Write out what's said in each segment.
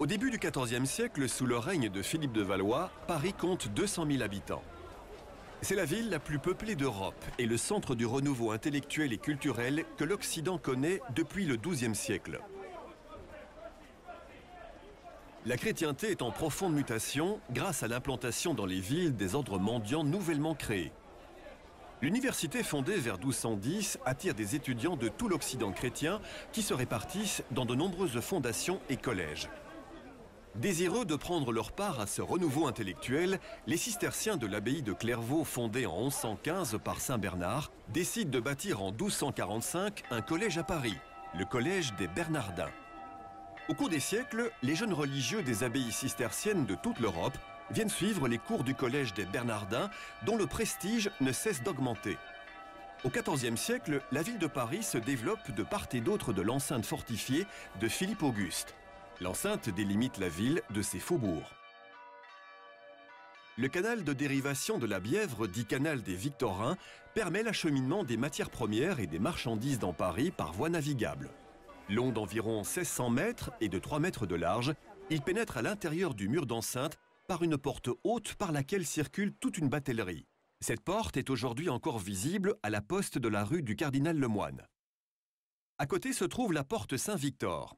Au début du XIVe siècle, sous le règne de Philippe de Valois, Paris compte 200 000 habitants. C'est la ville la plus peuplée d'Europe et le centre du renouveau intellectuel et culturel que l'Occident connaît depuis le XIIe siècle. La chrétienté est en profonde mutation grâce à l'implantation dans les villes des ordres mendiants nouvellement créés. L'université fondée vers 1210 attire des étudiants de tout l'Occident chrétien qui se répartissent dans de nombreuses fondations et collèges. Désireux de prendre leur part à ce renouveau intellectuel, les cisterciens de l'abbaye de Clairvaux, fondée en 1115 par Saint Bernard, décident de bâtir en 1245 un collège à Paris, le collège des Bernardins. Au cours des siècles, les jeunes religieux des abbayes cisterciennes de toute l'Europe viennent suivre les cours du collège des Bernardins, dont le prestige ne cesse d'augmenter. Au XIVe siècle, la ville de Paris se développe de part et d'autre de l'enceinte fortifiée de Philippe Auguste. L'enceinte délimite la ville de ses faubourgs. Le canal de dérivation de la Bièvre, dit canal des Victorins, permet l'acheminement des matières premières et des marchandises dans Paris par voie navigable. Long d'environ 1600 mètres et de 3 mètres de large, il pénètre à l'intérieur du mur d'enceinte par une porte haute par laquelle circule toute une batellerie. Cette porte est aujourd'hui encore visible à la poste de la rue du Cardinal Lemoine. À côté se trouve la porte Saint-Victor.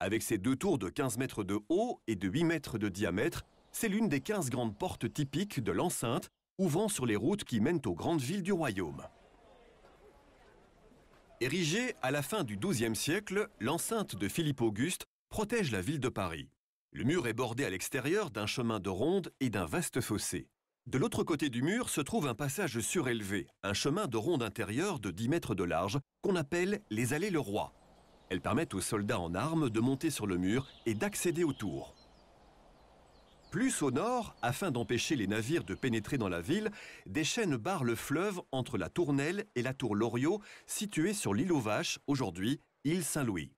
Avec ses deux tours de 15 mètres de haut et de 8 mètres de diamètre, c'est l'une des 15 grandes portes typiques de l'enceinte, ouvrant sur les routes qui mènent aux grandes villes du royaume. Érigée à la fin du XIIe siècle, l'enceinte de Philippe Auguste protège la ville de Paris. Le mur est bordé à l'extérieur d'un chemin de ronde et d'un vaste fossé. De l'autre côté du mur se trouve un passage surélevé, un chemin de ronde intérieur de 10 mètres de large qu'on appelle les allées le roi. Elles permettent aux soldats en armes de monter sur le mur et d'accéder aux tours. Plus au nord, afin d'empêcher les navires de pénétrer dans la ville, des chaînes barrent le fleuve entre la Tournelle et la tour Loriot, située sur l'île aux Vaches, aujourd'hui île Saint-Louis.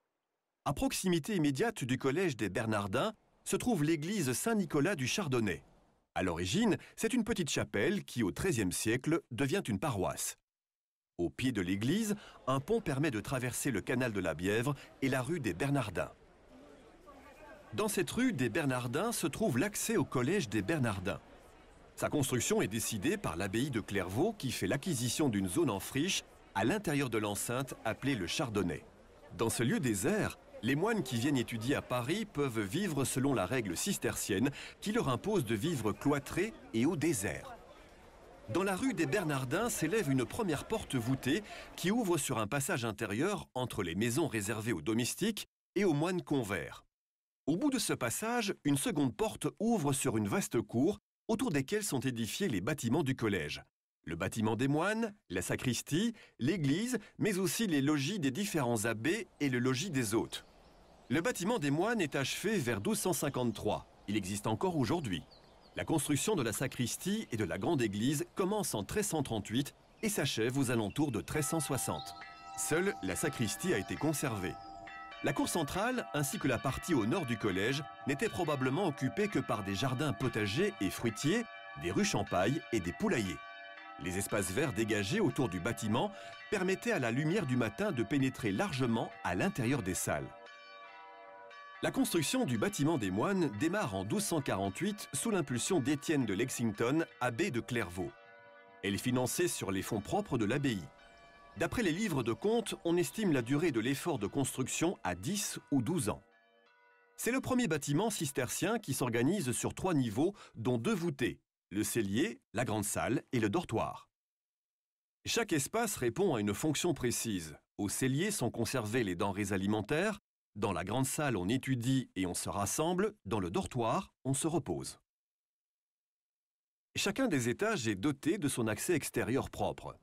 À proximité immédiate du collège des Bernardins se trouve l'église Saint-Nicolas du Chardonnay. À l'origine, c'est une petite chapelle qui, au XIIIe siècle, devient une paroisse. Au pied de l'église, un pont permet de traverser le canal de la Bièvre et la rue des Bernardins. Dans cette rue des Bernardins se trouve l'accès au collège des Bernardins. Sa construction est décidée par l'abbaye de Clairvaux qui fait l'acquisition d'une zone en friche à l'intérieur de l'enceinte appelée le Chardonnay. Dans ce lieu désert, les moines qui viennent étudier à Paris peuvent vivre selon la règle cistercienne qui leur impose de vivre cloîtrés et au désert. Dans la rue des Bernardins s'élève une première porte voûtée qui ouvre sur un passage intérieur entre les maisons réservées aux domestiques et aux moines converts. Au bout de ce passage, une seconde porte ouvre sur une vaste cour autour desquelles sont édifiés les bâtiments du collège. Le bâtiment des moines, la sacristie, l'église, mais aussi les logis des différents abbés et le logis des hôtes. Le bâtiment des moines est achevé vers 1253. Il existe encore aujourd'hui. La construction de la sacristie et de la grande église commence en 1338 et s'achève aux alentours de 1360. Seule la sacristie a été conservée. La cour centrale, ainsi que la partie au nord du collège, n'était probablement occupée que par des jardins potagers et fruitiers, des ruches en paille et des poulaillers. Les espaces verts dégagés autour du bâtiment permettaient à la lumière du matin de pénétrer largement à l'intérieur des salles. La construction du bâtiment des moines démarre en 1248 sous l'impulsion d'Étienne de Lexington, abbé de Clairvaux. Elle est financée sur les fonds propres de l'abbaye. D'après les livres de comptes, on estime la durée de l'effort de construction à 10 ou 12 ans. C'est le premier bâtiment cistercien qui s'organise sur trois niveaux, dont deux voûtés, le cellier, la grande salle et le dortoir. Chaque espace répond à une fonction précise. Au cellier sont conservées les denrées alimentaires, dans la grande salle, on étudie et on se rassemble. Dans le dortoir, on se repose. Chacun des étages est doté de son accès extérieur propre.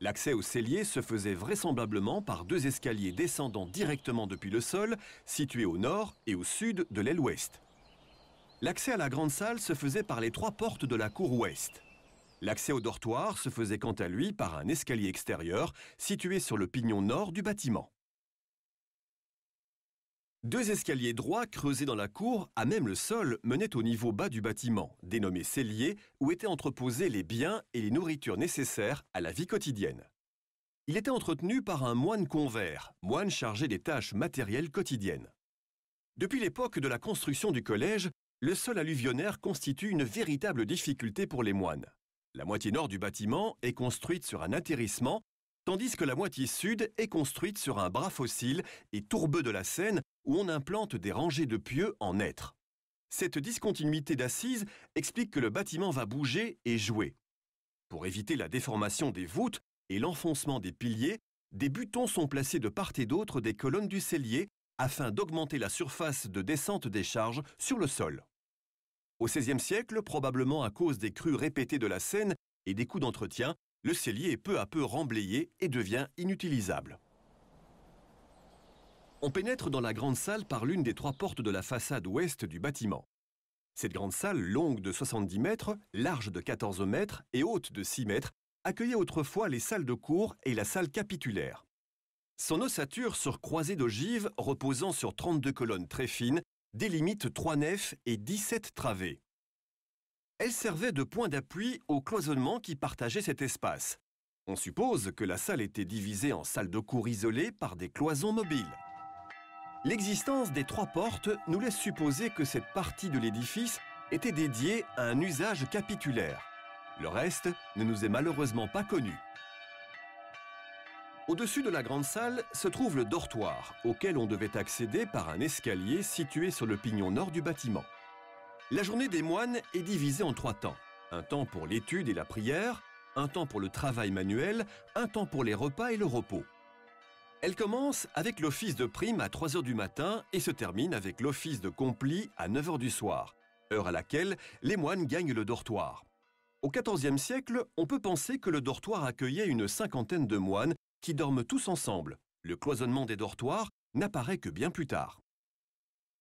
L'accès au cellier se faisait vraisemblablement par deux escaliers descendant directement depuis le sol, situés au nord et au sud de l'aile ouest. L'accès à la grande salle se faisait par les trois portes de la cour ouest. L'accès au dortoir se faisait quant à lui par un escalier extérieur situé sur le pignon nord du bâtiment. Deux escaliers droits creusés dans la cour, à même le sol, menaient au niveau bas du bâtiment, dénommé cellier, où étaient entreposés les biens et les nourritures nécessaires à la vie quotidienne. Il était entretenu par un moine convert, moine chargé des tâches matérielles quotidiennes. Depuis l'époque de la construction du collège, le sol alluvionnaire constitue une véritable difficulté pour les moines. La moitié nord du bâtiment est construite sur un atterrissement, tandis que la moitié sud est construite sur un bras fossile et tourbeux de la Seine où on implante des rangées de pieux en être. Cette discontinuité d'assises explique que le bâtiment va bouger et jouer. Pour éviter la déformation des voûtes et l'enfoncement des piliers, des butons sont placés de part et d'autre des colonnes du cellier afin d'augmenter la surface de descente des charges sur le sol. Au XVIe siècle, probablement à cause des crues répétées de la Seine et des coups d'entretien, le cellier est peu à peu remblayé et devient inutilisable. On pénètre dans la grande salle par l'une des trois portes de la façade ouest du bâtiment. Cette grande salle, longue de 70 mètres, large de 14 mètres et haute de 6 mètres, accueillait autrefois les salles de cours et la salle capitulaire. Son ossature sur croisée d'ogives reposant sur 32 colonnes très fines délimite trois nefs et 17 travées. Elle servait de point d'appui au cloisonnement qui partageait cet espace. On suppose que la salle était divisée en salles de cours isolées par des cloisons mobiles. L'existence des trois portes nous laisse supposer que cette partie de l'édifice était dédiée à un usage capitulaire. Le reste ne nous est malheureusement pas connu. Au-dessus de la grande salle se trouve le dortoir, auquel on devait accéder par un escalier situé sur le pignon nord du bâtiment. La journée des moines est divisée en trois temps. Un temps pour l'étude et la prière, un temps pour le travail manuel, un temps pour les repas et le repos. Elle commence avec l'office de prime à 3h du matin et se termine avec l'office de compli à 9h du soir, heure à laquelle les moines gagnent le dortoir. Au XIVe siècle, on peut penser que le dortoir accueillait une cinquantaine de moines qui dorment tous ensemble. Le cloisonnement des dortoirs n'apparaît que bien plus tard.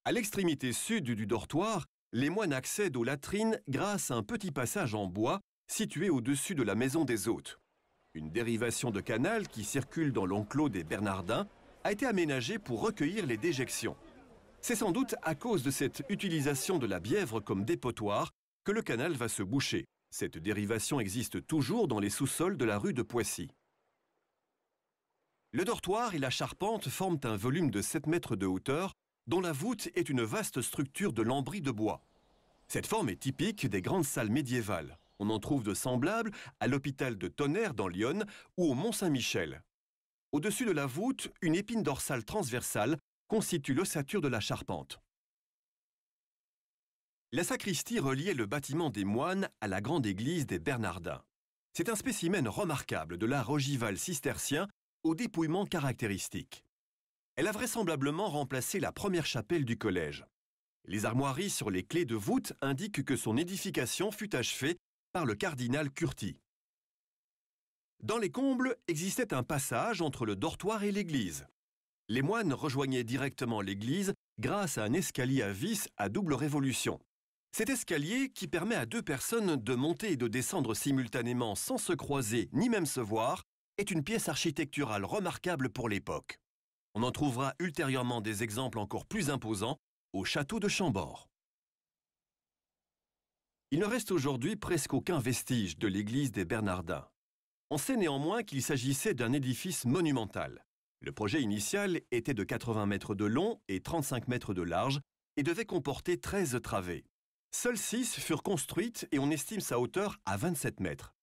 À l'extrémité sud du dortoir, les moines accèdent aux latrines grâce à un petit passage en bois situé au-dessus de la maison des hôtes. Une dérivation de canal qui circule dans l'enclos des Bernardins a été aménagée pour recueillir les déjections. C'est sans doute à cause de cette utilisation de la Bièvre comme dépotoir que le canal va se boucher. Cette dérivation existe toujours dans les sous-sols de la rue de Poissy. Le dortoir et la charpente forment un volume de 7 mètres de hauteur dont la voûte est une vaste structure de lambris de bois. Cette forme est typique des grandes salles médiévales. On en trouve de semblables à l'hôpital de Tonnerre dans l'Yonne ou au Mont-Saint-Michel. Au-dessus de la voûte, une épine dorsale transversale constitue l'ossature de la charpente. La sacristie reliait le bâtiment des moines à la grande église des Bernardins. C'est un spécimen remarquable de l'art ogival cistercien au dépouillement caractéristique. Elle a vraisemblablement remplacé la première chapelle du collège. Les armoiries sur les clés de voûte indiquent que son édification fut achevée par le cardinal Curti. Dans les combles existait un passage entre le dortoir et l'église. Les moines rejoignaient directement l'église grâce à un escalier à vis à double révolution. Cet escalier, qui permet à deux personnes de monter et de descendre simultanément sans se croiser ni même se voir, est une pièce architecturale remarquable pour l'époque. On en trouvera ultérieurement des exemples encore plus imposants au château de Chambord. Il ne reste aujourd'hui presque aucun vestige de l'église des Bernardins. On sait néanmoins qu'il s'agissait d'un édifice monumental. Le projet initial était de 80 mètres de long et 35 mètres de large et devait comporter 13 travées. Seules 6 furent construites et on estime sa hauteur à 27 mètres.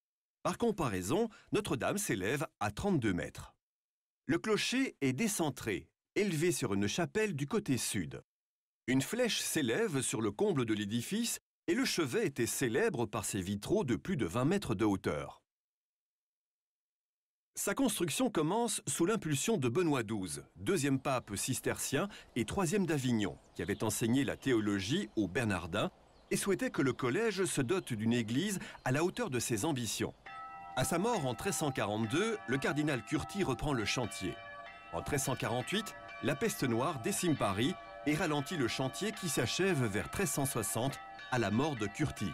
Par comparaison, Notre-Dame s'élève à 32 mètres. Le clocher est décentré, élevé sur une chapelle du côté sud. Une flèche s'élève sur le comble de l'édifice et le chevet était célèbre par ses vitraux de plus de 20 mètres de hauteur. Sa construction commence sous l'impulsion de Benoît XII, deuxième pape cistercien et troisième d'Avignon, qui avait enseigné la théologie aux Bernardins et souhaitait que le collège se dote d'une église à la hauteur de ses ambitions. À sa mort en 1342, le cardinal Curti reprend le chantier. En 1348, la peste noire décime Paris et ralentit le chantier qui s'achève vers 1360 à la mort de Curti.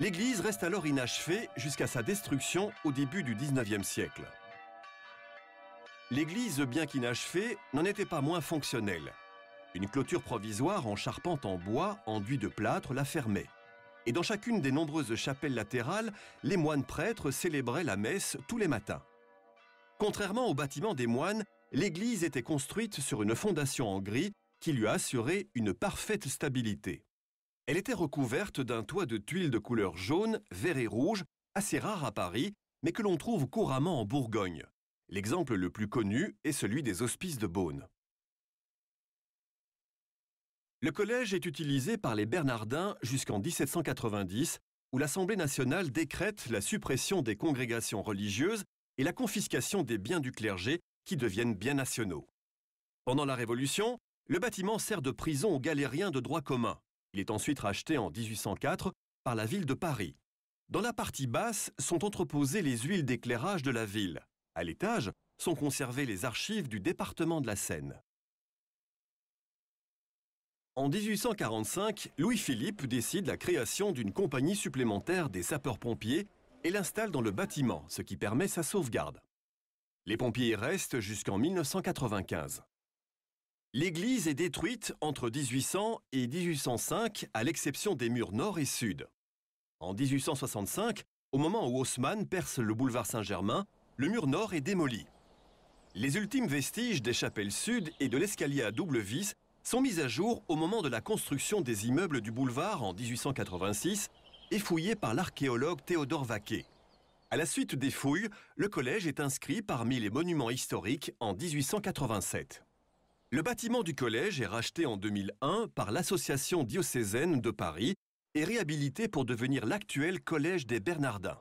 L'église reste alors inachevée jusqu'à sa destruction au début du 19e siècle. L'église, bien qu'inachevée, n'en était pas moins fonctionnelle. Une clôture provisoire en charpente en bois, enduit de plâtre, la fermait. Et dans chacune des nombreuses chapelles latérales, les moines prêtres célébraient la messe tous les matins. Contrairement au bâtiment des moines, l'église était construite sur une fondation en gris qui lui assurait une parfaite stabilité. Elle était recouverte d'un toit de tuiles de couleur jaune, vert et rouge, assez rare à Paris, mais que l'on trouve couramment en Bourgogne. L'exemple le plus connu est celui des hospices de Beaune. Le collège est utilisé par les Bernardins jusqu'en 1790, où l'Assemblée nationale décrète la suppression des congrégations religieuses et la confiscation des biens du clergé qui deviennent biens nationaux. Pendant la Révolution, le bâtiment sert de prison aux galériens de droit commun. Il est ensuite racheté en 1804 par la ville de Paris. Dans la partie basse sont entreposées les huiles d'éclairage de la ville. À l'étage sont conservées les archives du département de la Seine. En 1845, Louis-Philippe décide la création d'une compagnie supplémentaire des sapeurs-pompiers et l'installe dans le bâtiment, ce qui permet sa sauvegarde. Les pompiers restent jusqu'en 1995. L'église est détruite entre 1800 et 1805 à l'exception des murs nord et sud. En 1865, au moment où Haussmann perce le boulevard Saint-Germain, le mur nord est démoli. Les ultimes vestiges des chapelles sud et de l'escalier à double vis sont mis à jour au moment de la construction des immeubles du boulevard en 1886 et fouillés par l'archéologue Théodore Vaquet. À la suite des fouilles, le collège est inscrit parmi les monuments historiques en 1887. Le bâtiment du collège est racheté en 2001 par l'association diocésaine de Paris et réhabilité pour devenir l'actuel collège des Bernardins.